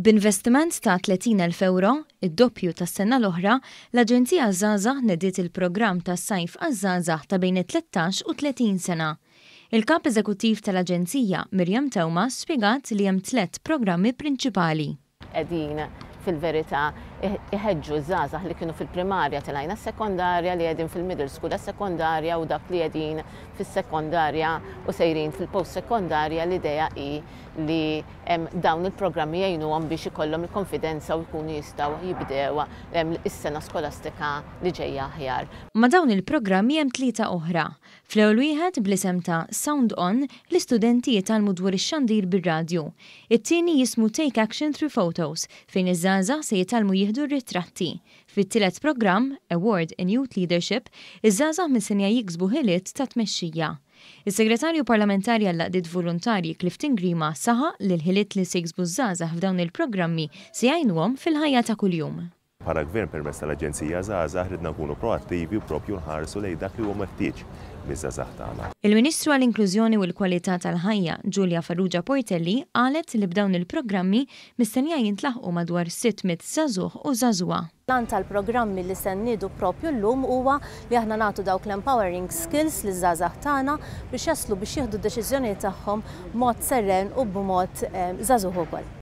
B'investiment ta' 30.000 euro, id-doppju tas sena l-oħra, l-Aġenzija Zaza nediet il-programm ta' sajf għazzaza ta' bejn 13 u 30 sena. Il-kap eżekuttiv tal-Aġenzija, Mirjam Tewma, spiegat li hemm tlet programmi prinċipali. Edina fil-verità iħedġu zazah li kienu fil-primarja tilajna s-sekondarja li qegħdin fil-middle school sekondarja u dak li jedin fis-sekondarja u sejrin fil-post-sekondarja l-idea hi li dawn il-programmi jgħinuhom biex ikollhom il-konfidenza u jkunu jistgħu jibdew is-sena skolastika li ġejja aħjar. Ma dawn il-programmi hemm tlieta oħra. Fl-ewwel wieħed blisem ta' Sound On l-istudenti jitalmu dwar ix-xandir bir-radju. It-tieni jismu Take Action Through Photos fejn iż-żgħażagħ se jitalmu jih jieħdu ritratti. Fit-tielet programm, Award in Youth Leadership, iż-żgħażagħ minn jiksbu ħiliet ta' tmexxija. Is-segretarju parlamentari għall laqdiet volontarji Clifton Grima saħa lil ħiliet li se jiksbu żgħażagħ f'dawn il-programmi se jgħinuhom fil-ħajja ta' kuljum. Para gvern permess tal-Aġenzija Zaza ħridna nkunu proattivi u propju nħarsu lej dak li huwa meħtieġ miż zaħtana tagħna. Il-Ministru għall-Inklużjoni u l-Kwalità tal-Ħajja, Ġulja Farrugia Portelli, qalet li b'dawn il-programmi mistennija jintlaħqu madwar 600 żagħżugħ u żagħżugħa. dan tal-programmi li nnidu propju llum huwa li aħna nagħtu dawk l-empowering skills li żgħażagħ tagħna biex jaslu biex jieħdu deċiżjoni tagħhom mod serren u b'mod żagħżugħ eh, ukoll.